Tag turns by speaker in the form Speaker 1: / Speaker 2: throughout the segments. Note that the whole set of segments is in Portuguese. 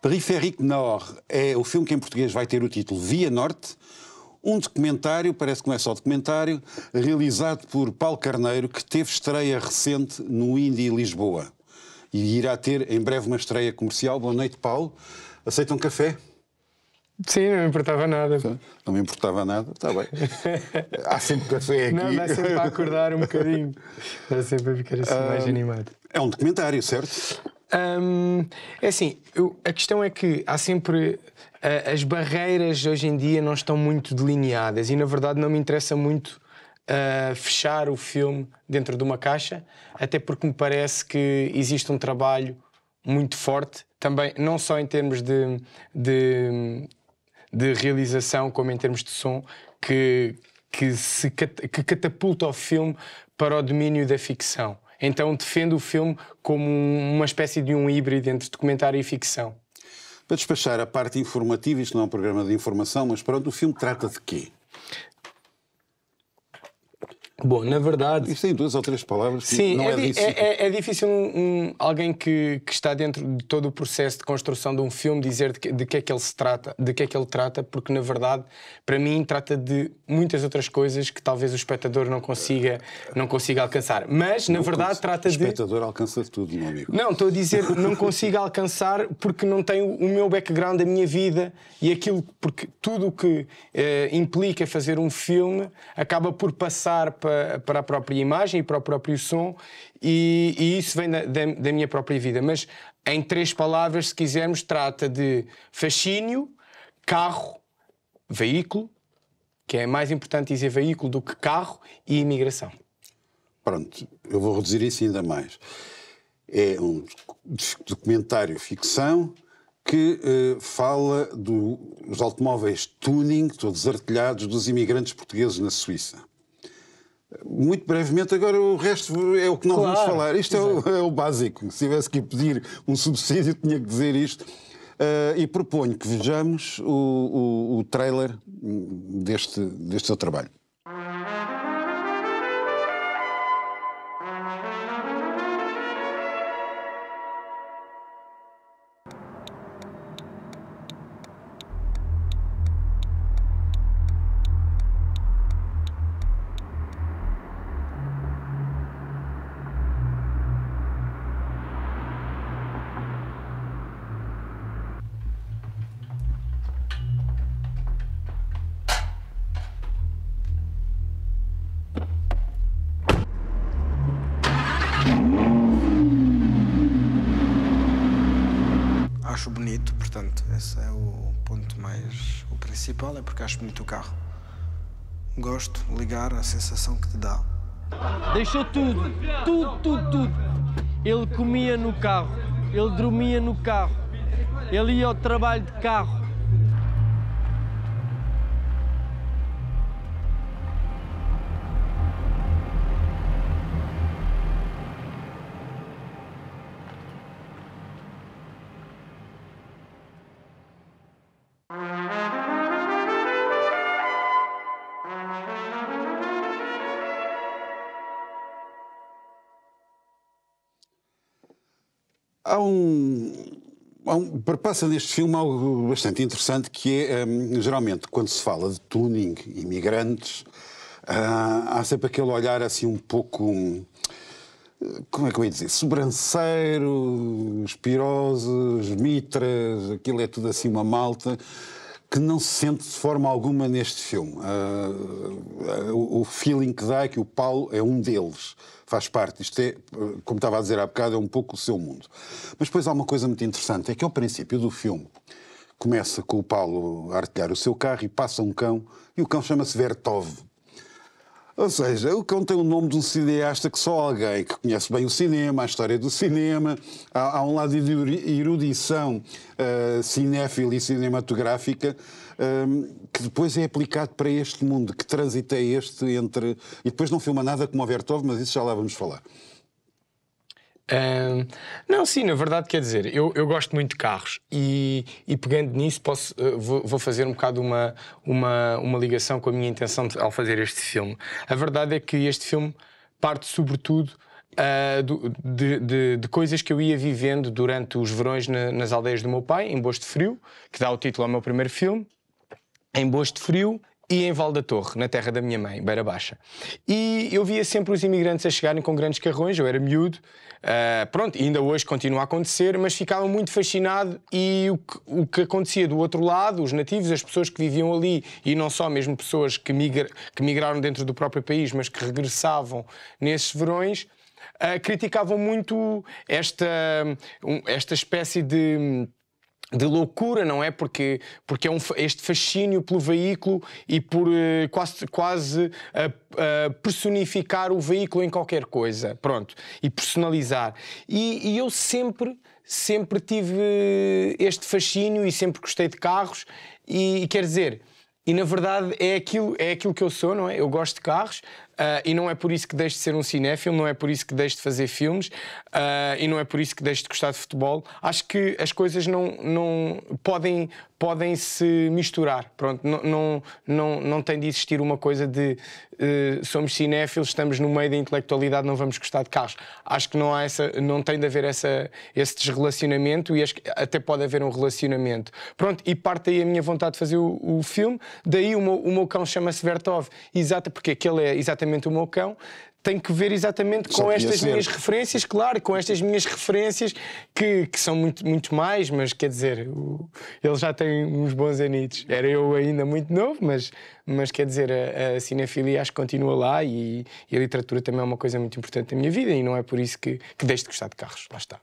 Speaker 1: Periférico Nord é o filme que em português vai ter o título Via Norte, um documentário, parece que não é só documentário, realizado por Paulo Carneiro, que teve estreia recente no Indie Lisboa. E irá ter em breve uma estreia comercial. Boa noite, Paulo. Aceitam um café? Sim, não me importava nada. Não me importava nada, está bem. Há sempre café aqui. Não, dá sempre para acordar
Speaker 2: um bocadinho. Dá sempre para ficar assim ah, mais animado. É um documentário, certo? é assim, eu, a questão é que há sempre. Uh, as barreiras hoje em dia não estão muito delineadas e, na verdade, não me interessa muito uh, fechar o filme dentro de uma caixa, até porque me parece que existe um trabalho muito forte, também não só em termos de, de, de realização, como em termos de som, que, que, se, que catapulta o filme para o domínio da ficção então defende o filme como uma espécie de um híbrido entre documentário e ficção.
Speaker 1: Para despachar a parte informativa, isto não é um programa de informação, mas pronto, o filme trata de quê? Bom, na verdade. Isto tem duas ou três palavras que sim, não é, é difícil. É,
Speaker 2: é, é difícil um, um, alguém que, que está dentro de todo o processo de construção de um filme dizer de que, de que é que ele se trata, de que é que ele trata, porque na verdade, para mim, trata de muitas outras coisas que talvez o espectador não consiga, não consiga alcançar. Mas, na não, verdade, trata de. O espectador de... alcança tudo, meu amigo. Não, estou a dizer não consigo alcançar porque não tenho o meu background, a minha vida e aquilo, porque tudo o que eh, implica fazer um filme acaba por passar para para, para a própria imagem e para o próprio som, e, e isso vem da, da, da, minha própria vida. Mas em três palavras, se quisermos, trata de fascínio, carro, veículo, que é mais importante dizer veículo do que carro, e imigração.
Speaker 1: Pronto, eu vou reduzir isso ainda mais. É um documentário ficção que eh, fala dos do, automóveis tuning, todos artilhados, dos imigrantes portugueses na Suíça. Muito brevemente, agora o resto é o que não claro, vamos falar. Isto é o, é o, básico. Se tivesse que pedir um subsídio, tinha que dizer isto. Uh, e proponho que vejamos o, o, o trailer deste, deste seu trabalho.
Speaker 2: a sensação que te dá. Deixou tudo, tudo, tudo, tudo. Ele comia no carro, ele dormia no carro, ele ia ao trabalho de carro,
Speaker 1: um, um, perpassa neste filme algo bastante interessante que é, um, geralmente, quando se fala de tuning, imigrantes, uh, há sempre aquele olhar assim um pouco. Um, como é que eu ia dizer? Sobranceiro, espirosos, mitras, aquilo é tudo assim uma malta que não se sente de forma alguma neste filme. Uh, uh, o feeling que dá é que o Paulo é um deles, faz parte. Isto é, como estava a dizer há bocado, é um pouco o seu mundo. Mas depois há uma coisa muito interessante, é que ao princípio do filme começa com o Paulo a artilhar o seu carro e passa um cão, e o cão chama-se Vertov, ou seja, o cão tem o nome de um cineasta que só alguém que conhece bem o cinema, a história do cinema, há, há um lado de erudição uh, cinéfila e cinematográfica um, ehm, que depois é aplicado para este mundo, que transita este entre. E depois não filma nada como o Vertov, mas isso já lá vamos falar.
Speaker 2: Um, não, sim, na verdade, quer dizer, eu, eu gosto muito de carros e, e pegando nisso, posso, uh, vou, vou, fazer um bocado uma, uma, uma ligação com a minha intenção de, ao fazer este filme. A verdade é que este filme parte, sobretudo, Uh, do, de, de, de, coisas que eu ia vivendo durante os verões na, nas aldeias do meu pai, em Boas de Frio, que dá o título ao meu primeiro filme, em Boas de Frio e em Val da Torre, na terra da minha mãe, Beira Baixa. E eu via sempre os imigrantes a chegarem com grandes carrões, eu era miúdo, ah, pronto, ainda hoje continua a acontecer, mas ficava muito fascinado e o que, o que acontecia do outro lado, os nativos, as pessoas que viviam ali e não só mesmo pessoas que, migra, que migraram dentro do próprio país, mas que regressavam nesses verões, uh, criticavam muito esta, um, esta espécie de de loucura, não é? Porque, porque é um, este fascínio pelo veículo e por eh, quase, quase personificar o veículo em qualquer coisa, pronto, e personalizar. E, e, eu sempre, sempre tive este fascínio e sempre gostei de carros e, e quer dizer, e na verdade é aquilo, é aquilo que eu sou, não é? Eu gosto de carros, Uh, e não é por isso que deixo de ser um cinéfilo, não é por isso que deixo de fazer filmes uh, e não é por isso que deixo de gostar de futebol. Acho que as coisas não, não podem, podem se misturar. Pronto, não, não, não, não tem de existir uma coisa de uh, somos cinéfilos, estamos no meio da intelectualidade, não vamos gostar de carros. Acho que não há essa, não tem de haver essa, esse desrelacionamento e acho que até pode haver um relacionamento. Pronto, e parte aí a minha vontade de fazer o, o filme. Daí o meu, o meu cão chama-se Vertov, exato, porque aquele é exatamente exatamente o meu cão, tem que ver exatamente com estas ser. minhas referências, claro, com estas minhas referências que, que são muito, muito mais, mas quer dizer, o, ele já tem uns bons anitos. Era eu ainda muito novo, mas, mas quer dizer, a, a cinefilia acho que continua lá e, e, a literatura também é uma coisa muito importante da minha vida e não é por isso que, que deixo de gostar de carros. Lá está.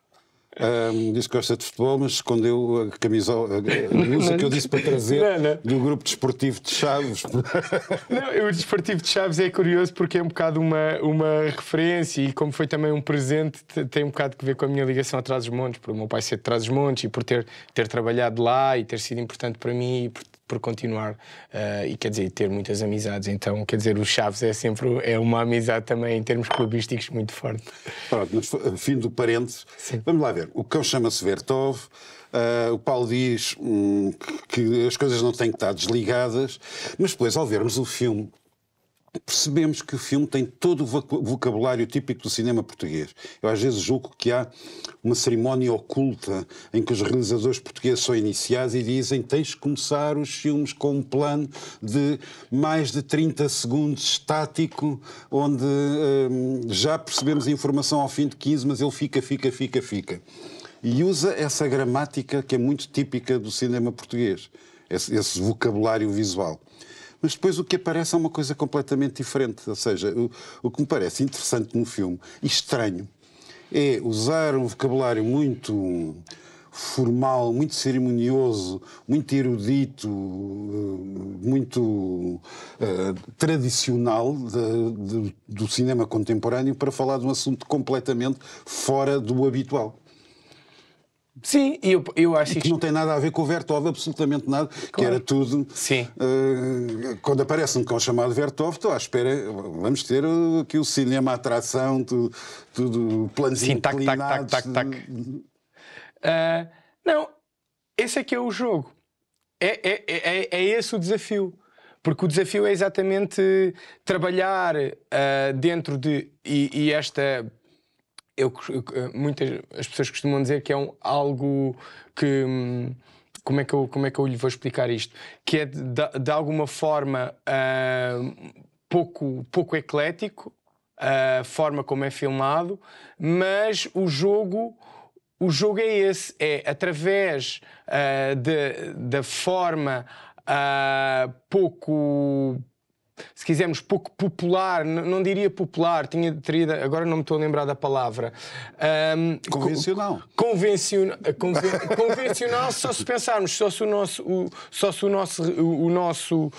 Speaker 1: Um, disse que gosta de futebol, mas escondeu a camisola, a música que eu disse para trazer
Speaker 2: não, não. do grupo desportivo de Chaves. não, o desportivo de Chaves é curioso porque é um bocado uma, uma referência e, como foi também um presente, tem um bocado que ver com a minha ligação a Trás-os-Montes, por o meu pai ser de Trás-os-Montes e por ter, ter trabalhado lá e ter sido importante para mim e por por continuar uh, e quer dizer ter muitas amizades então quer dizer o Chaves é sempre é uma amizade também em termos clubísticos muito forte Pronto, mas eh, fim do parente Sim. vamos lá ver o cão chama-se Vertov
Speaker 1: uh, o Paulo diz hum, que as coisas não têm que estar desligadas mas depois ao vermos o filme percebemos que o filme tem todo o vocabulário típico do cinema português. Eu às vezes julgo que há uma cerimónia oculta em que os realizadores portugueses são iniciais e dizem tens de começar os filmes com um plano de mais de 30 segundos estático, onde hum, já percebemos a informação ao fim de 15, mas ele fica, fica, fica, fica. E usa essa gramática que é muito típica do cinema português, esse, esse vocabulário visual mas depois o que aparece é uma coisa completamente diferente. Ou seja, o, o que me parece interessante no filme e estranho é usar um vocabulário muito formal, muito cerimonioso, muito erudito, eh, muito uh, tradicional de, de, do cinema contemporâneo para falar de um assunto completamente fora do habitual. Sim, eu, eu acho que isto... não tem nada a ver com o Vertov, absolutamente nada, claro. que era tudo. Sim. Uh, quando aparece um cão chamado Vertov, estou à espera, vamos ter aqui o cinema, a atração, tudo, tudo planos Sim, tac, tac, tac, tac, tac.
Speaker 2: Uh, não, esse é que é o jogo. É, é, é, é esse o desafio. Porque o desafio é exatamente trabalhar uh, dentro de. E, e esta eu, eh, muitas as pessoas costumam dizer que é um, algo que hum, como é que eu como é que eu lhe vou explicar isto que é de, de alguma forma uh, pouco pouco eclético a uh, forma como é filmado mas o jogo o jogo é esse é através uh, da forma ah, pouco se quisermos, pouco popular, não diria popular, tinha, teria, agora não me estou a lembrar da palavra. Um, convencional. Convenciona, conven, convencional, só se pensarmos, só se o nosso, o, só se o nosso, o, o nosso um,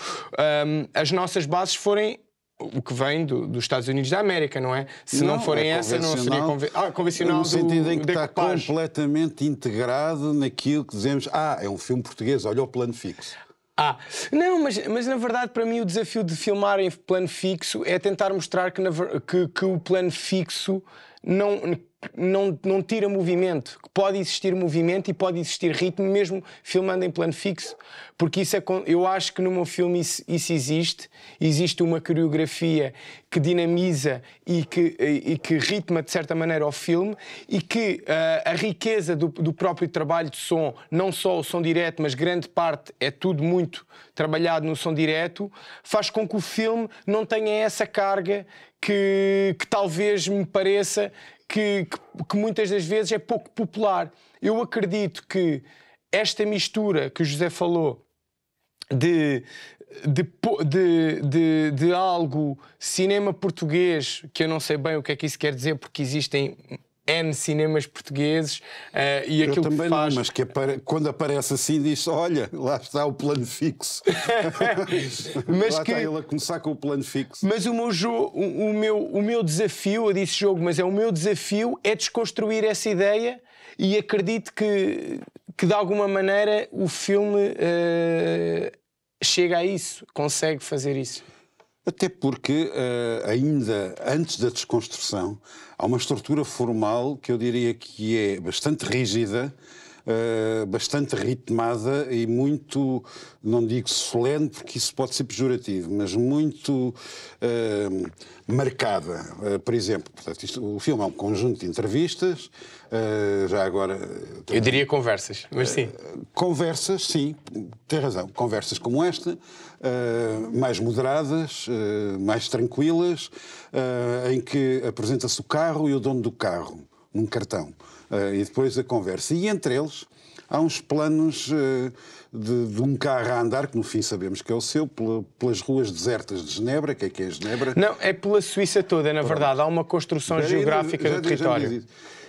Speaker 2: as nossas bases forem o que vem do, dos Estados Unidos da América, não é? Se não, não forem é essa, não seria conven ah, convencional. No sentido do, em que está
Speaker 1: completamente integrado naquilo que dizemos, ah, é um filme português, olha o plano fixo.
Speaker 2: Ah, não, mas, mas na verdade para mim o desafio de filmar em plano fixo é tentar mostrar que, que, que o plano fixo não, não, não tira movimento, que pode existir movimento e pode existir ritmo, mesmo filmando em plano fixo, porque isso é, eu acho que no meu filme isso, isso existe, existe uma coreografia que dinamiza e que, e que ritma de certa maneira o filme e que uh, a riqueza do, do próprio trabalho de som, não só o som direto, mas grande parte é tudo muito trabalhado no som direto, faz com que o filme não tenha essa carga que, que talvez me pareça que, que, que, muitas das vezes é pouco popular. Eu acredito que esta mistura que o José falou de, de, de, de, de algo cinema português, que eu não sei bem o que é que isso quer dizer, porque existem N cinemas portugueses uh, e Eu aquilo
Speaker 1: também que faz... Não, mas que apare... quando aparece assim diz olha, lá está o plano fixo. mas lá que... está ele a começar com o plano fixo.
Speaker 2: Mas o meu, o, meu, o meu desafio, eu disse jogo, mas é o meu desafio é desconstruir essa ideia e acredito que, que de alguma maneira o filme uh, chega a isso, consegue fazer isso. Até porque, uh,
Speaker 1: ainda antes da desconstrução, Há uma estrutura formal que eu diria que é bastante rígida, eh, bastante ritmada e muito, não digo solene, porque isso pode ser pejorativo, mas muito uh, marcada. Uh, por exemplo, portanto, isto, o filme é um conjunto de entrevistas, já
Speaker 2: agora. Também, Eu diria conversas, mas sim.
Speaker 1: conversas, sim, tem razão. Conversas como esta, mais moderadas, mais tranquilas, em que apresenta-se o carro e o dono do carro num cartão. Eh, e depois a conversa. E entre eles há uns planos eh, de, de, um carro a andar, que no fim sabemos que é o seu, pelas ruas desertas de Genebra, que é que é Genebra?
Speaker 2: Não, é pela Suíça toda, na verdade. Há uma construção já, geográfica já, já, do território.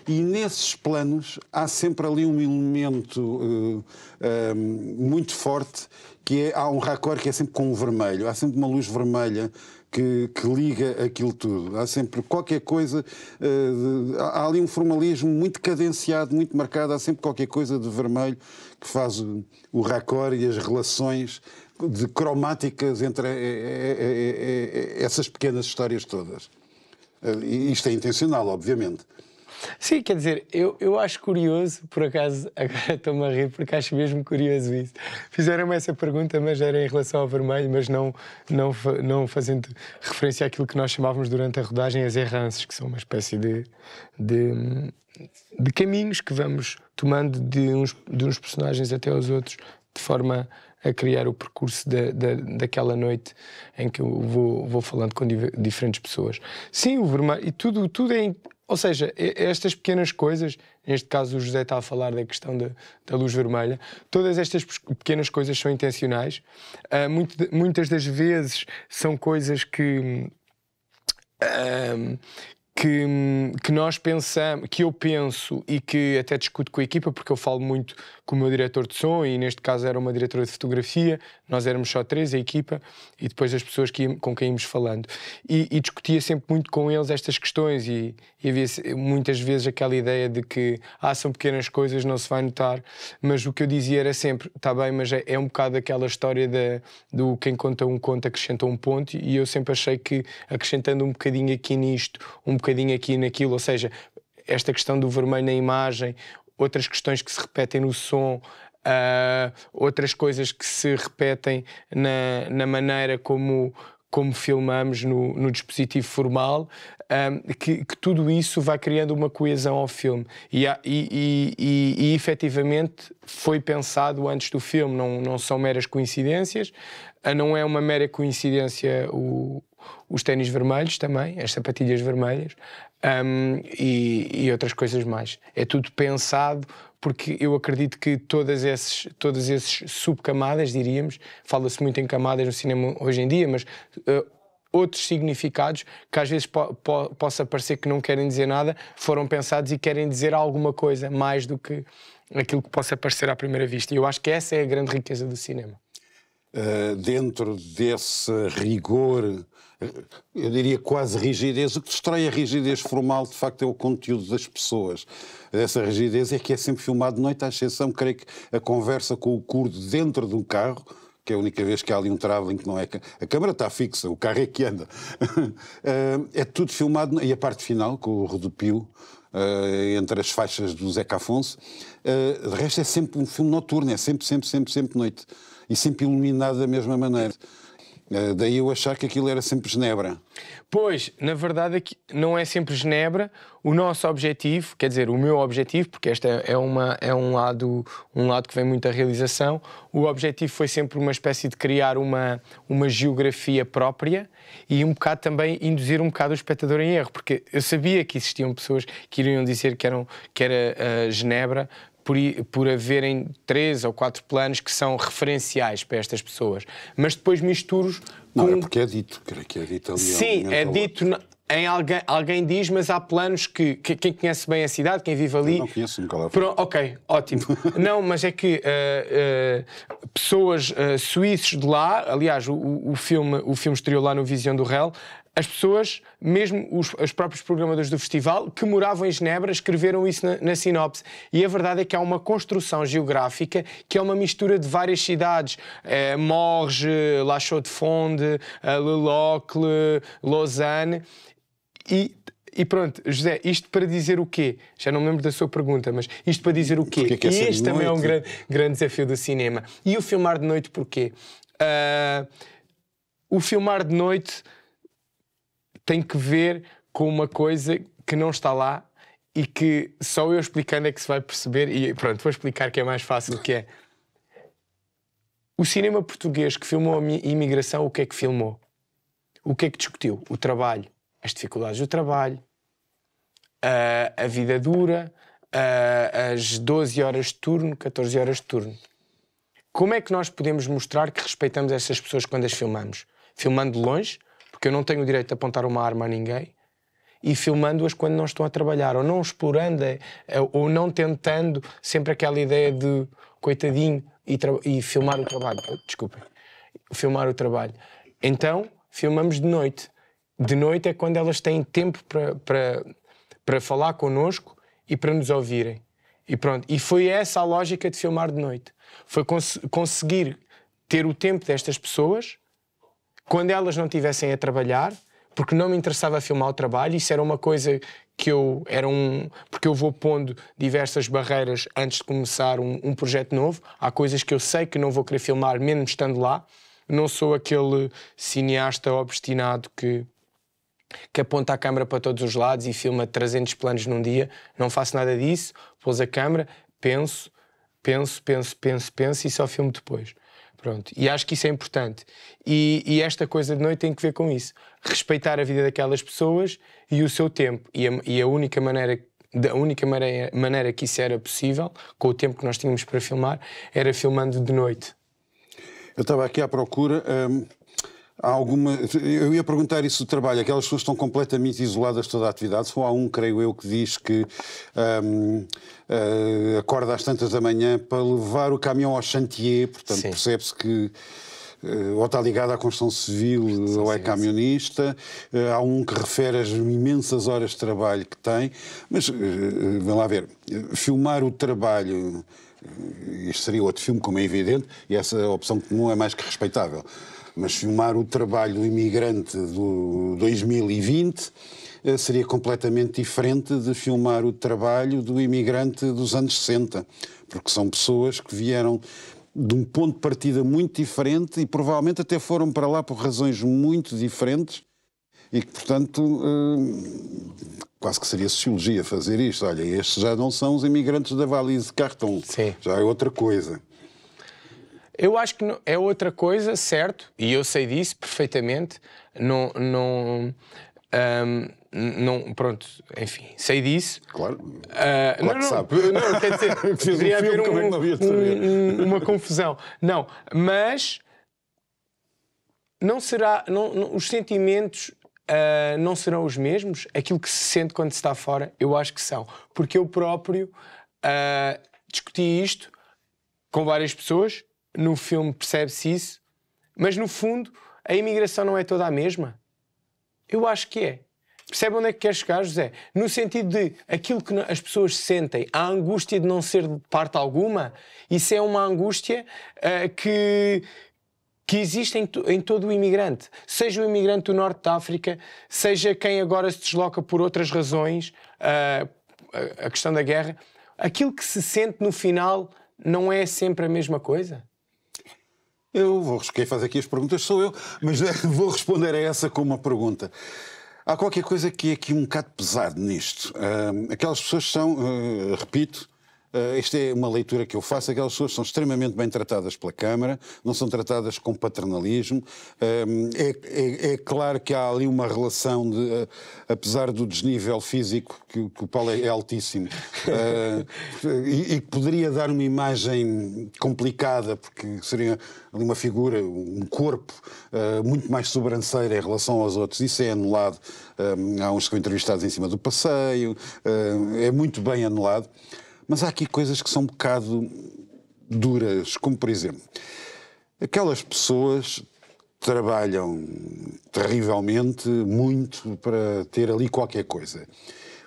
Speaker 2: E nesses planos
Speaker 1: há sempre ali um elemento uh, uh, muito forte que é, há um raccord que é sempre com o vermelho, há sempre uma luz vermelha que, que, liga aquilo tudo. Há sempre qualquer coisa, uh, há ali um formalismo muito cadenciado, muito marcado, há sempre qualquer coisa de vermelho que faz o, o raccord e as relações de cromáticas entre é, é, é, essas pequenas histórias todas. Uh, isto é intencional, obviamente.
Speaker 2: Sim, quer dizer, eu, eu acho curioso, por acaso, agora estou-me a rir porque acho mesmo curioso isso. Fizeram-me essa pergunta, mas era em relação ao vermelho, mas não, não, não fazendo referência àquilo que nós chamávamos durante a rodagem as errances, que são uma espécie de, de, de caminhos que vamos tomando de uns, de uns personagens até aos outros, de forma a criar o percurso da, da, daquela noite em que eu vou, vou falando com diferentes pessoas. Sim, o vermelho, e tudo, tudo é, ou seja, estas pequenas coisas, neste caso o José está a falar da questão de, da luz vermelha, todas estas pequenas coisas são intencionais. Uh, muito, muitas das vezes são coisas que. Hum, ah, que, que nós pensamos, que eu penso e que até discuto com a equipa, porque eu falo muito com o meu diretor de som e neste caso era uma diretora de fotografia, nós éramos só três, a equipa, e depois as pessoas que, com quem íamos falando. E, e discutia sempre muito com eles estas questões e, e, havia muitas vezes aquela ideia de que ah, são pequenas coisas, não se vai notar, mas o que eu dizia era sempre, está bem, mas é, é, um bocado aquela história do quem conta um conto acrescenta um ponto e eu sempre achei que acrescentando um bocadinho aqui nisto, um bocadinho bocadinho aqui naquilo, ou seja, esta questão do vermelho na imagem, outras questões que se repetem no som, uh, outras coisas que se repetem na, na maneira como, como filmamos no, no dispositivo formal, ah, que, que, tudo isso vai criando uma coesão ao filme. E, há, e, e, e, e efetivamente foi pensado antes do filme, não, não são meras coincidências, ah, não é uma mera coincidência o, os ténis vermelhos também, as sapatilhas vermelhas um, e, e, outras coisas mais. É tudo pensado porque eu acredito que todas essas todas esses subcamadas diríamos, fala-se muito em camadas no cinema hoje em dia, mas uh, outros significados que às vezes po po possa parecer que não querem dizer nada, foram pensados e querem dizer alguma coisa mais do que aquilo que possa parecer à primeira vista. E eu acho que essa é a grande riqueza do cinema.
Speaker 1: Eh, dentro desse rigor, eh, eu diria quase rigidez, o que destrói a rigidez formal, de facto, é o conteúdo das pessoas. Essa rigidez é que é sempre filmado de noite, à exceção, creio que a conversa com o curdo dentro de um carro, que é a única vez que há ali um travelling que não é. A câmara está fixa, o carro é que anda. Eh, é tudo filmado, e a parte final, com o redupio, Uh, entre as faixas do Zeca Afonso. Uh, de resto, é sempre um filme noturno, é sempre, sempre, sempre, sempre noite e sempre iluminado da mesma maneira. Eh, daí eu achar que aquilo era sempre Genebra. Pois, na
Speaker 2: verdade é que não é sempre Genebra. O nosso objetivo, quer dizer, o meu objetivo, porque este é, é uma, é um, lado, um lado que vem muito da realização, o objetivo foi sempre uma espécie de criar uma, uma geografia própria e um bocado também induzir um bocado o espectador em erro, porque eu sabia que existiam pessoas que iriam dizer que, eram, que era uh, Genebra por, por haverem três ou quatro planos que são referenciais para estas pessoas. Mas depois misturos. com... Não, é porque é dito, creio que é dito ali. Sim, é dito... Na... Em alguém, alguém diz, mas há planos que, que, quem conhece bem a cidade, quem vive ali. Eu não conheço nunca é lá. ok, ótimo. não, mas é que uh, uh, pessoas uh, suíços de lá, aliás, o, o, filme, o filme estreou lá no Vision do Real, as pessoas, mesmo os, os, próprios programadores do festival, que moravam em Genebra, escreveram isso na, na, sinopse. E a verdade é que há uma construção geográfica que é uma mistura de várias cidades. É, Morges, La Chaux-de-Fonde, eh, Le Locle, Lausanne. E, e pronto, José, isto para dizer o quê? Já não me lembro da sua pergunta, mas isto para dizer o quê? é que é e este também é um grande, grande desafio do cinema. E o filmar de noite porquê? Uh, o filmar de noite tem que ver com uma coisa que não está lá e que só eu explicando é que se vai perceber. E pronto, vou explicar que é mais fácil, que é... O cinema português que filmou a imigração, o que é que filmou? O que é que discutiu? O trabalho, as dificuldades do trabalho, a, a vida dura, a, as 12 horas de turno, 14 horas de turno. Como é que nós podemos mostrar que respeitamos essas pessoas quando as filmamos? Filmando longe, porque eu não tenho o direito de apontar uma arma a ninguém, e filmando-as quando não estão a trabalhar, ou não explorando, é, é, ou não tentando sempre aquela ideia de coitadinho e, e filmar o trabalho. Desculpem, filmar o trabalho. Então, filmamos de noite. De noite é quando elas têm tempo para, para, falar connosco e para nos ouvirem. E pronto, e foi essa a lógica de filmar de noite. Foi cons conseguir ter o tempo destas pessoas quando elas não tivessem a trabalhar, porque não me interessava filmar o trabalho, isso era uma coisa que eu era um porque eu vou pondo diversas barreiras antes de começar um, um projeto novo. Há coisas que eu sei que não vou querer filmar mesmo estando lá. Não sou aquele cineasta obstinado que que aponta a câmera para todos os lados e filma 300 planos num dia. Não faço nada disso. Pôs a câmera, penso, penso, penso, penso, penso e só filmo depois. Pronto, e acho que isso é importante. E, e, esta coisa de noite tem que ver com isso. Respeitar a vida daquelas pessoas e o seu tempo. E a, e a única maneira da única maneira, maneira que isso era possível, com o tempo que nós tínhamos para filmar, era filmando de noite. Eu estava
Speaker 1: aqui à procura. Hum Há alguma. Eu ia perguntar isso do trabalho. Aquelas pessoas estão completamente isoladas de toda a atividade. Só há um, creio eu, que diz que um, uh, eh, acorda às tantas da manhã para levar o caminhão ao chantier. Portanto, percebe-se que eh, ou está ligado à construção civil ou é camionista, eh, há um que refere as imensas horas de trabalho que tem, mas vamos lá ver, filmar o trabalho, isto seria outro filme, como é evidente, e essa opção comum é mais que respeitável mas filmar o trabalho do imigrante do 2020 eh, seria completamente diferente de filmar o trabalho do imigrante dos anos 60, porque são pessoas que vieram de um ponto de partida muito diferente e provavelmente até foram para lá por razões muito diferentes e que, portanto, eh, quase que seria sociologia fazer isto. Olha, estes já não são os imigrantes da valise de cartão, Sim. já é outra coisa.
Speaker 2: Eu acho que é outra coisa, certo, e eu sei disso perfeitamente, não. não um, não, pronto, enfim, sei disso. Claro, uh, claro não, que não, sabe. Não, quer dizer, poderia um haver um, um, uma confusão. Não, mas não será, não, não os sentimentos uh, não serão os mesmos? Aquilo que se sente quando se está fora, eu acho que são. Porque eu próprio uh, discuti isto com várias pessoas, no filme percebe-se isso, mas no fundo a imigração não é toda a mesma. Eu acho que é. Percebe onde é que quer chegar, José? No sentido de aquilo que as pessoas sentem, a angústia de não ser de parte alguma, isso é uma angústia uh, que, que existe em, em, todo o imigrante. Seja o imigrante do Norte da África, seja quem agora se desloca por outras razões, uh, a questão da guerra, aquilo que se sente no final não é sempre a mesma coisa? Eu vou,
Speaker 1: quem faz aqui as perguntas sou eu, mas eh, vou responder a essa com uma pergunta. Há qualquer coisa que é aqui um bocado pesado nisto. aquelas pessoas são, eh, repito, Uh, eh, esta é uma leitura que eu faço. Aquelas pessoas são extremamente bem tratadas pela Câmara, não são tratadas com paternalismo. Ehm, é, é, é, claro que há ali uma relação de, uh, apesar do desnível físico, que, que o Paulo é, é altíssimo, eh, e que poderia dar uma imagem complicada, porque seria ali uma figura, um corpo muito mais sobranceira em relação aos outros. Isso é anulado. Ehm, há uns que são entrevistados em cima do passeio, é muito bem anulado. Mas há aqui coisas que são um bocado duras, como por exemplo, aquelas pessoas trabalham terrivelmente, muito, para ter ali qualquer coisa.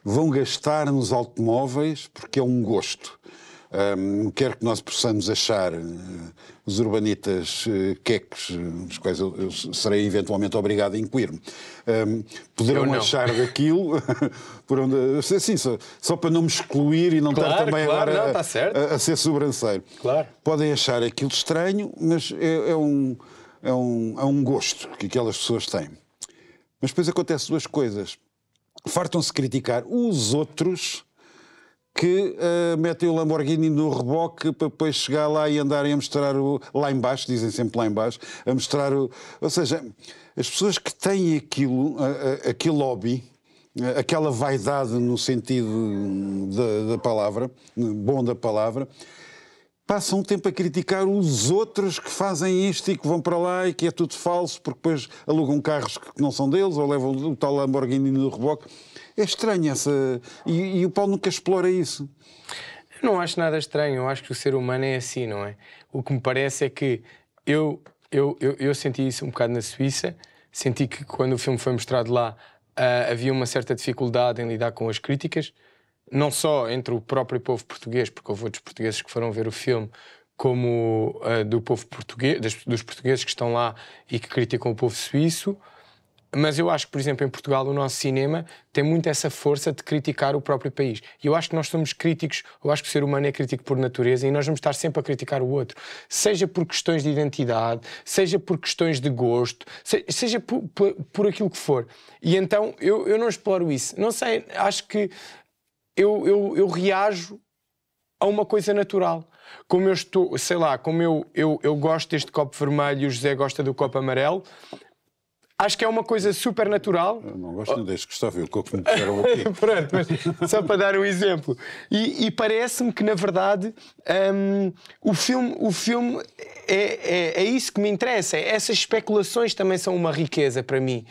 Speaker 1: Vão gastar nos automóveis porque é um gosto. Um, quer que nós possamos achar eh, os urbanitas eh, queques, eh, dos quais eu, eu serei eventualmente obrigado a incluir me um, poderão achar daquilo por onde. Assim, só, só, para não me excluir e não claro, estar também claro, agora não, tá a, a, ser sobranceiro. Claro. Podem achar aquilo estranho, mas é, é um, é, um, é um gosto que aquelas pessoas têm. Mas depois acontecem duas coisas. Fartam-se criticar os outros que uh, metem o Lamborghini no reboque para depois chegar lá e andarem a mostrar o. lá embaixo, dizem sempre lá embaixo, a mostrar o. Ou seja, as pessoas que têm aquilo, uh, uh, aquele hobby, eh, aquela vaidade no sentido da, da palavra, bom da palavra, passam um tempo a criticar os outros que fazem isto e que vão para lá e que é tudo falso, porque depois alugam carros que não são deles ou levam o tal Lamborghini no reboque. É estranho essa. E, e o Paulo nunca explora isso.
Speaker 2: Não acho nada estranho, eu acho que o ser humano é assim, não é? O que me parece é que eu, eu, eu, eu senti isso um bocado na Suíça, senti que quando o filme foi mostrado lá uh, havia uma certa dificuldade em lidar com as críticas, não só entre o próprio povo português, porque houve outros portugueses que foram ver o filme, como uh, do povo português, dos portugueses que estão lá e que criticam o povo suíço, mas eu acho que, por exemplo, em Portugal, o nosso cinema tem muito essa força de criticar o próprio país. E eu acho que nós somos críticos, eu acho que o ser humano é crítico por natureza e nós vamos estar sempre a criticar o outro. Seja por questões de identidade, seja por questões de gosto, seja por, por, por aquilo que for. E então eu, eu não exploro isso. Não sei, acho que eu, eu, eu reajo a uma coisa natural. Como eu estou, sei lá, como eu, eu, eu gosto deste copo vermelho e o José gosta do copo amarelo, Acho que é uma coisa super natural. Eu não gosto nem deste Gustavo, eu que me disseram aqui. Pronto, mas só para dar um exemplo. E, e parece-me que, na verdade, um, o filme, o filme é, é, é, isso que me interessa. Essas especulações também são uma riqueza para mim.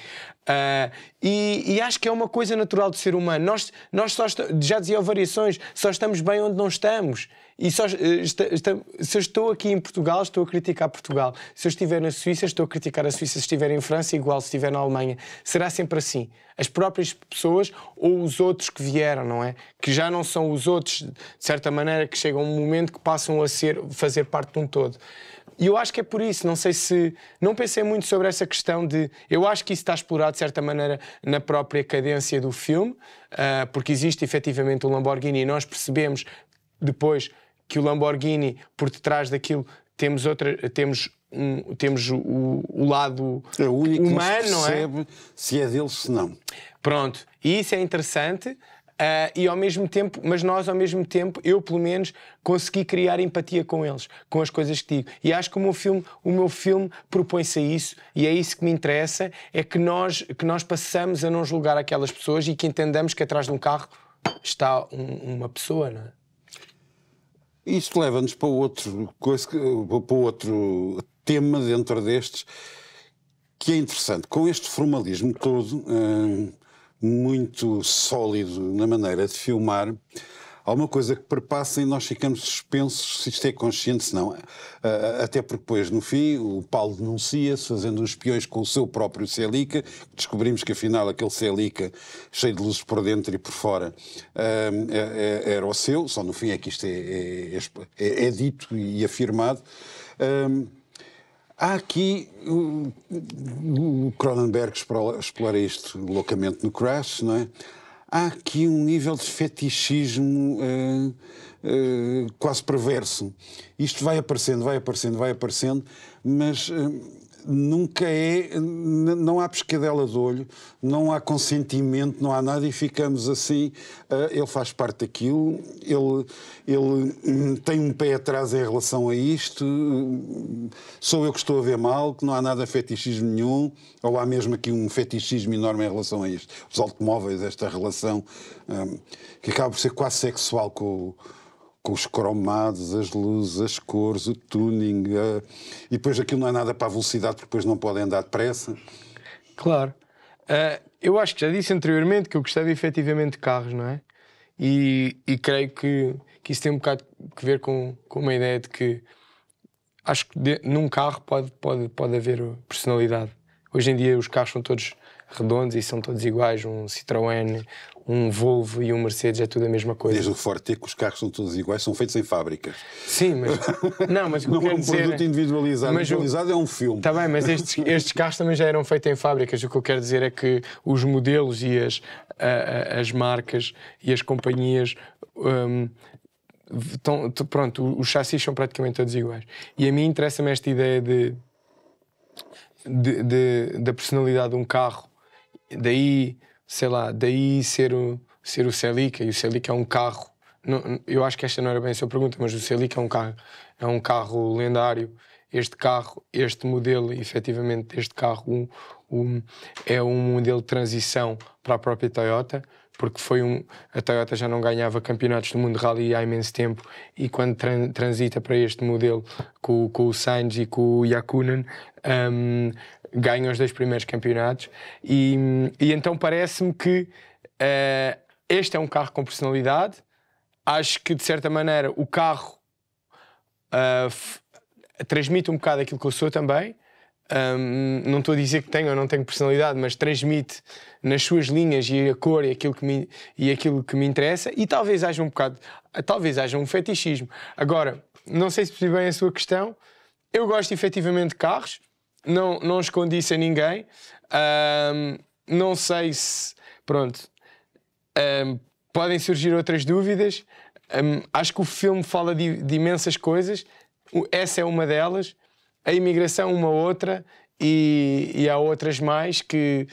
Speaker 2: Uh, e, e, acho que é uma coisa natural do ser humano. Nós, nós só já dizia variações, só estamos bem onde não estamos. E só, eh, se eu estou aqui em Portugal, estou a criticar Portugal. Se eu estiver na Suíça, estou a criticar a Suíça. Se estiver em França, igual. Se estiver na Alemanha, será sempre assim. As próprias pessoas ou os outros que vieram, não é? Que já não são os outros, de certa maneira, que chegam a um momento que passam a ser, fazer parte de um todo. E eu acho que é por isso, não sei se. Não pensei muito sobre essa questão de. Eu acho que isso está explorado de certa maneira na própria cadência do filme, uh, porque existe efetivamente o um Lamborghini e nós percebemos depois que o Lamborghini, por detrás daquilo, temos, outra, temos um, temos o, o, lado é o único humano, que se é? percebe é? se é dele, se não. Pronto, e isso é interessante. Uh, e ao mesmo tempo, mas nós ao mesmo tempo, eu pelo menos consegui criar empatia com eles, com as coisas que digo. E acho que o meu filme, o meu filme propõe-se a isso e é isso que me interessa, é que nós que nós passamos a não julgar aquelas pessoas e que entendamos que atrás de um carro está um, uma pessoa, não é?
Speaker 1: Isto leva-nos para outro coisa, para outro tema dentro destes que é interessante. Com este formalismo todo, ah, muito sólido na maneira de filmar, há uma coisa que perpassa e nós ficamos suspensos se isto é consciente, se não. Eh, eh, até porque depois, no fim, o Paulo denuncia-se, fazendo uns peões com o seu próprio Celica, descobrimos que afinal aquele Celica, cheio de luzes por dentro e por fora, eh, era o seu, só no fim é que isto é, é, é, é dito e afirmado. Há aqui. O Cronenberg explora isto loucamente no Crash, não é? Há aqui um nível de fetichismo uh, uh, quase perverso. Isto vai aparecendo, vai aparecendo, vai aparecendo, mas. Uh, nunca é, não há pescadela de olho, não há consentimento, não há nada e ficamos assim. Ah, ele faz parte daquilo, ele, ele hum, tem um pé atrás em relação a isto, hum, sou eu que estou a ver mal, que não há nada fetichismo nenhum, ou há mesmo aqui um fetichismo enorme em relação a isto. Os automóveis, esta relação hum, que acaba por ser quase sexual com o com os cromados, as luzes, as cores, o tuning. Uh, e depois aquilo não é nada para a velocidade, porque depois não podem andar depressa.
Speaker 2: Claro. Uh, eu acho que já disse anteriormente que eu gostava efetivamente de carros, não é? E, e creio que, que isso tem um bocado que ver com, com uma ideia de que acho que de, num carro pode, pode, pode haver personalidade. Hoje em dia os carros são todos redondos e são todos iguais, um Citroën, um Volvo e um Mercedes é tudo a mesma coisa. Desde o Forte, que os carros são todos iguais, são feitos em fábricas. Sim, mas não, mas não é um dizer... produto é- individualizado. Mas individualizado o... é um filme. Está bem, mas estes, estes carros também já eram feitos em fábricas. O que eu quero dizer é que os modelos e as, a, a, as marcas e as companhias um, Tão, pronto, os chassis são praticamente todos iguais. E a mim interessa-me esta ideia de, de, de, da personalidade de um carro. Daí sei lá, daí ser o, ser o Celica, e o Celica é um carro. Não, eu acho que esta não era bem a sua pergunta, mas o Celica é um carro, é um carro lendário. Este carro, este modelo, efetivamente, este carro um, um, é um modelo de transição para a própria Toyota, porque foi um, a Toyota já não ganhava campeonatos do mundo de rally há imenso tempo e quando transita para este modelo com, com o Sainz e com o Yakunen, um, ganham os dois primeiros campeonatos. E, e então parece-me que uh, este é um carro com personalidade. Acho que, de certa maneira, o carro uh, transmite um bocado aquilo que eu sou também. Um, não estou a dizer que tenho ou não tenho personalidade, mas transmite nas suas linhas e a cor e aquilo que me, e aquilo que me interessa, e talvez haja um bocado, talvez haja um fetichismo. Agora, não sei se percebi bem a sua questão. Eu gosto efetivamente de carros, não, não escondi isso a ninguém. Um, não sei se. Pronto. Um, podem surgir outras dúvidas. Um, acho que o filme fala de, de, imensas coisas. Essa é uma delas. A imigração, uma outra. E, e há outras mais que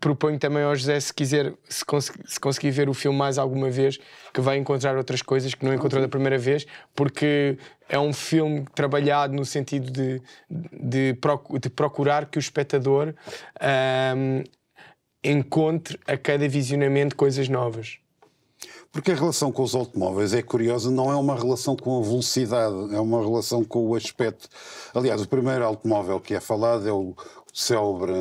Speaker 2: proponho também ao José, se quiser, se, cons se, conseguir ver o filme mais alguma vez, que vai encontrar outras coisas que não encontrou da primeira vez, porque é um filme trabalhado no sentido de, de, proc de procurar que o espectador um, encontre a cada visionamento coisas novas.
Speaker 1: Porque a relação com os automóveis é curiosa, não é uma relação com a velocidade, é uma relação com o aspecto. Aliás, o primeiro automóvel que é falado é o célebre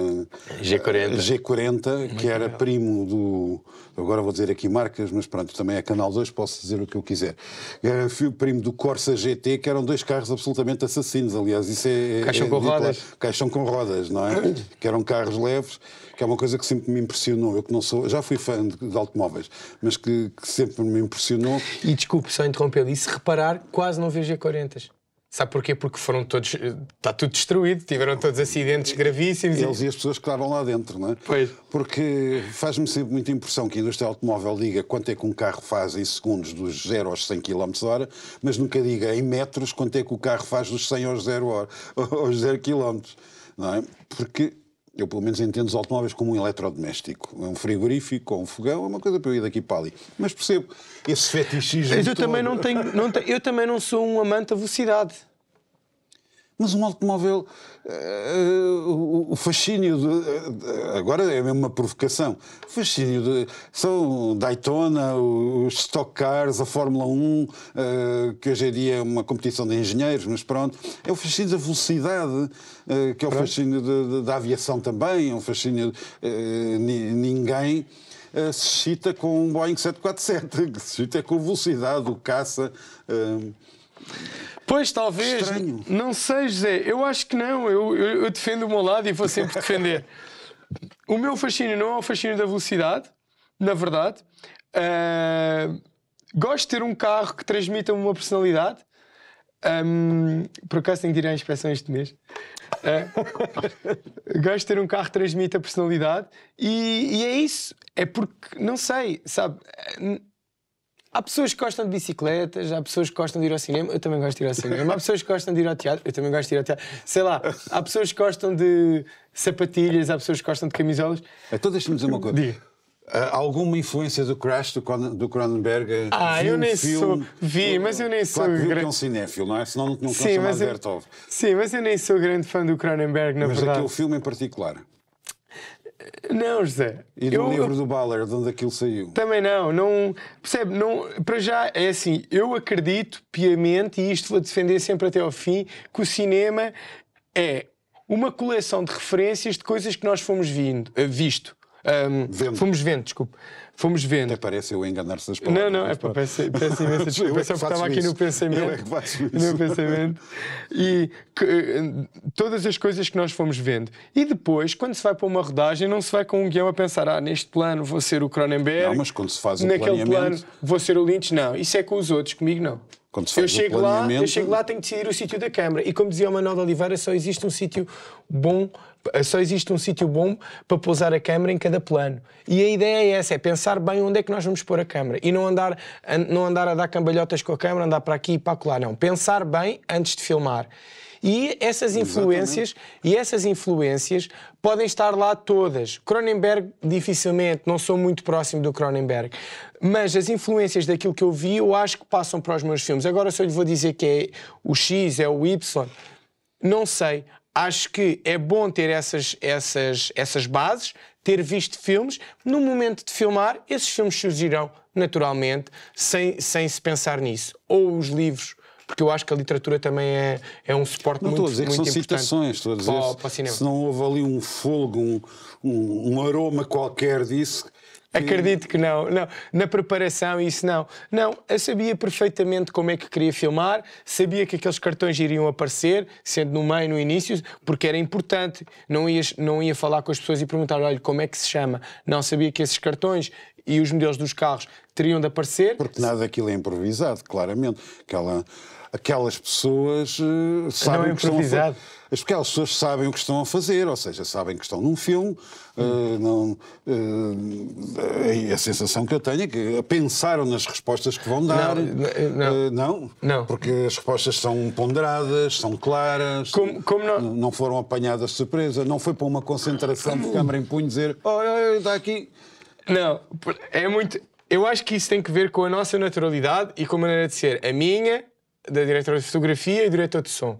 Speaker 1: G40, eh, G40 que era primo do. Agora vou dizer aqui marcas, mas pronto, também é Canal 2, posso dizer o que eu quiser. Era eh, primo do Corsa GT, que eram dois carros absolutamente assassinos, aliás. Isso é. é, é Caixão é, com rodas. Caixão com rodas, não é? que eram carros leves, que é uma coisa que sempre me impressionou. Eu que não sou. Já fui fã de, de automóveis, mas que, que sempre me impressionou. E desculpe só interromper, e se reparar,
Speaker 2: quase não vejo G40s. Sabe porquê? Porque foram todos. Está eh, tudo destruído, tiveram todos acidentes gravíssimos. Eles e,
Speaker 1: as pessoas que estavam lá dentro, não é? Pois. Porque faz-me sempre muita impressão que a indústria automóvel diga quanto é que um carro faz em segundos dos 0 aos 100 km hora, mas nunca diga em metros quanto é que o carro faz dos 100 aos 0, hora, aos 0 km. Não é? Porque eu pelo menos entendo os automóveis como um eletrodoméstico. É um frigorífico ou um fogão, é uma coisa para eu ir daqui para ali. Mas percebo esse fetichismo. Mas eu também, não tenho, não eu também não sou um amante da velocidade. Mas um automóvel, uh, o fascínio, de, uh, agora é mesmo uma provocação, o fascínio de, são Daytona, os Stock Cars, a Fórmula 1, uh, eh, que hoje em dia é uma competição de engenheiros, mas pronto, é o fascínio da velocidade, que é o pronto. fascínio de, da aviação também, é um fascínio, ninguém se excita com um Boeing 747, que se excita com velocidade, o caça...
Speaker 2: Pois, talvez. Estranho. Não sei, José. Eu acho que não. Eu, eu, eu defendo o meu lado e vou sempre defender. o meu fascínio não é o fascínio da velocidade, na verdade. Uh, gosto de ter um carro que transmita uma personalidade. Um, por acaso tenho de ir à inspeção este mês. Uh, gosto de ter um carro que transmita personalidade e, e, é isso. É porque, não sei, sabe? Há pessoas que gostam de bicicletas, há pessoas que gostam de ir ao cinema, eu também gosto de ir ao cinema. Há pessoas que gostam de ir ao teatro, eu também gosto de ir ao teatro. Sei lá, há pessoas que gostam de sapatilhas, há pessoas que gostam de camisolas. Então deixa-me dizer uma coisa. Diga. Ah,
Speaker 1: alguma influência do Crash do, Cronenberg? Ah, eu um nem filme... sou. Vi, mas eu nem sou. Claro que, grande... que é um cinéfilo, não é? Senão não tinham chamado eu... Bertov.
Speaker 2: Sim, mas eu nem sou grande fã do Cronenberg, na mas verdade. Mas aquele filme em particular.
Speaker 1: Não, José. E no eu, livro do de
Speaker 2: onde aquilo saiu. Também não, não. Percebe? Não, para já, é assim, eu acredito piamente, e isto vou defender sempre até ao fim, que o cinema é uma coleção de referências de coisas que nós fomos vindo, eh, visto. Um, vendo. Fomos vendo, desculpe. Fomos vendo. Até parece eu enganar-se nas palavras. Não, não, é, peço, peço imensa é desculpa, é só porque estava aqui isso. no pensamento. Eu é que faço isso. No pensamento. E que, todas as coisas que nós fomos vendo. E depois, quando se vai para uma rodagem, não se vai com um guião a pensar, ah, neste plano vou ser o Cronenberg. Não, mas quando se faz o Naquele plano vou ser o Lynch, não. Isso é com os outros, comigo não quando se eu chego planeamento... lá, eu chego lá, tenho que decidir o sítio da câmara. E como dizia o Manuel de Oliveira, só existe um sítio bom só existe um sítio bom para pousar a câmera em cada plano. E a ideia é essa, é pensar bem onde é que nós vamos pôr a câmera e não andar, a, não andar a dar cambalhotas com a câmera, andar para aqui e para lá, não. Pensar bem antes de filmar. E essas influências, Exatamente. e essas influências podem estar lá todas. Cronenberg dificilmente, não sou muito próximo do Cronenberg, mas as influências daquilo que eu vi, eu acho que passam para os meus filmes. Agora se eu lhe vou dizer que é o X, é o Y, não sei acho que é bom ter essas, essas, essas bases, ter visto filmes. No momento de filmar, esses filmes surgirão naturalmente, sem, sem se pensar nisso. Ou os livros porque eu acho que a literatura também é, é um suporte não, muito, estou a dizer que são citações, estou a dizer, para, para se não houve ali um folgo, um, um, um, aroma qualquer disso, Acredito que não. não. Na preparação, isso não. Não, eu sabia perfeitamente como é que queria filmar, sabia que aqueles cartões iriam aparecer, sendo no meio, no início, porque era importante. Não ia, não ia falar com as pessoas e perguntar: olha, como é que se chama? Não sabia que esses cartões e os modelos dos carros teriam de aparecer. Porque nada daquilo é improvisado, claramente. Aquela,
Speaker 1: aquelas pessoas uh, sabem não é improvisado. Que as, porque as pessoas sabem o que estão a fazer, ou seja, sabem que estão num filme. Eh, eh, é Uh, não, uh, a sensação que eu tenho é que pensaram nas respostas que vão dar. Não, não. Uh, eh, não? não. Porque as respostas são ponderadas, são claras, como, como não... não foram apanhadas de surpresa, não foi para uma concentração de câmara em punho dizer:
Speaker 2: olha, olha, está aqui. Não, é muito. Eu acho que isso tem que ver com a nossa naturalidade e com a maneira de ser. A minha, da diretora de fotografia e diretor de som.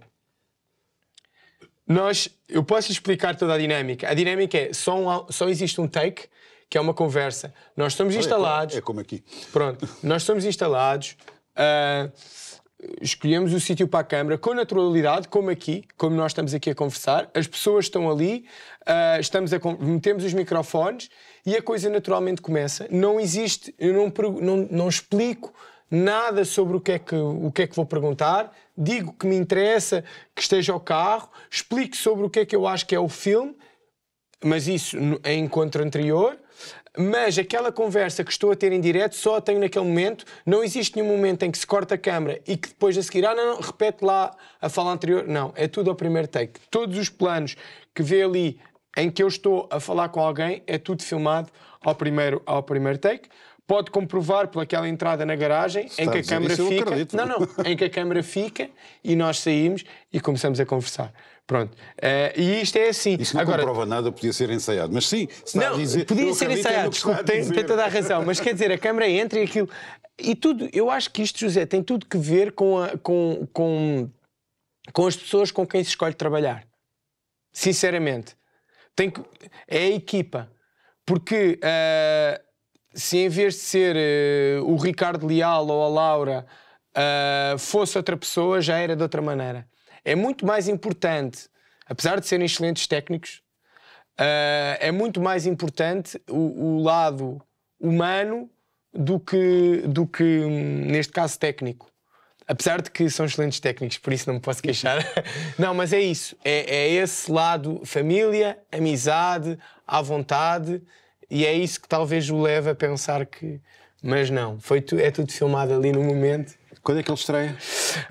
Speaker 2: Nós, eu posso explicar toda a dinâmica. A dinâmica é só, um, só existe um take, que é uma conversa. Nós estamos instalados. é, como, é, como, aqui. Pronto, nós estamos instalados. Uh, escolhemos o sítio para a câmara com naturalidade, como aqui, como nós estamos aqui a conversar, as pessoas estão ali, uh, estamos a, metemos os microfones e a coisa naturalmente começa. Não existe, eu não, não, não explico nada sobre o que, é que, o que é que vou perguntar, digo que me interessa que esteja ao carro, explico sobre o que é que eu acho que é o filme, mas isso em é encontro anterior. Mas aquela conversa que estou a ter em direto só a tenho naquele momento, não existe nenhum momento em que se corta a câmera e que depois a seguir, ah não, não, repete lá a fala anterior. Não, é tudo ao primeiro take. Todos os planos que vê ali em que eu estou a falar com alguém, é tudo filmado ao primeiro, ao primeiro take pode comprovar pelaquela entrada na garagem em que a câmara fica. Acredito. Não, não, em que a câmara fica e nós saímos e começamos a conversar. Pronto. Uh, e isto
Speaker 1: é assim. Isso não Agora, comprova nada, podia ser ensaiado. Mas sim, não, dizer, podia ser ensaiado, desculpe, tem, tem,
Speaker 2: toda a razão. Mas quer dizer, a câmara entra e aquilo. E tudo, eu acho que isto, José, tem tudo que ver com, a, com, com, com as pessoas com quem se escolhe trabalhar. Sinceramente. Tem que, é a equipa. Porque. Uh, se em vez de ser uh, o Ricardo Leal ou a Laura uh, fosse outra pessoa, já era de outra maneira. É muito mais importante, apesar de serem excelentes técnicos, uh, é muito mais importante o, o, lado humano do que, do que hum, neste caso, técnico. Apesar de que são excelentes técnicos, por isso não me posso queixar. não, mas é isso. É, é esse lado família, amizade, à vontade. E é isso que talvez o leve a pensar que. Mas não, foi tu, é tudo filmado ali no momento. Quando é que ele estreia?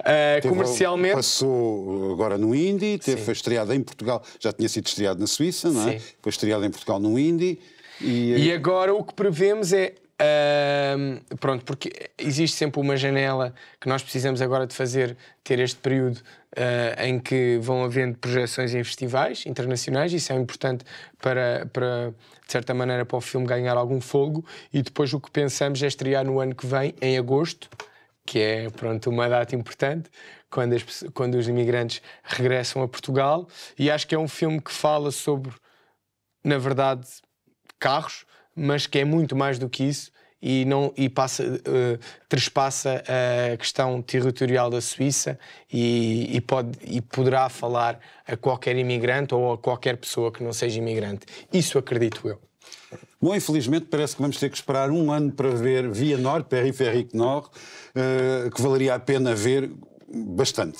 Speaker 1: Uh, comercialmente. passou uh, agora no Indy, teve, foi estreado em Portugal, já tinha sido estreado na Suíça, não é? Sim. Foi estreado em Portugal no Indy. E, e
Speaker 2: agora o que prevemos é pronto, porque existe sempre uma janela que nós precisamos agora de fazer, ter este período uh, em que vão havendo projeções em festivais internacionais, isso é importante para, para, de certa maneira, para o filme ganhar algum fogo. E depois o que pensamos é estrear no ano que vem, em agosto, que é, pronto, uma data importante, quando, as, quando os imigrantes regressam a Portugal. E acho que é um filme que fala sobre, na verdade, carros mas que é muito mais do que isso e não e passa uh, trespassa a questão territorial da Suíça e, e, pode e poderá falar a qualquer imigrante ou a qualquer pessoa que não seja imigrante isso acredito eu Bom, infelizmente parece que vamos ter que
Speaker 1: esperar um ano para ver Via Norte, Periférico Norte, uh, que valeria a pena ver bastante.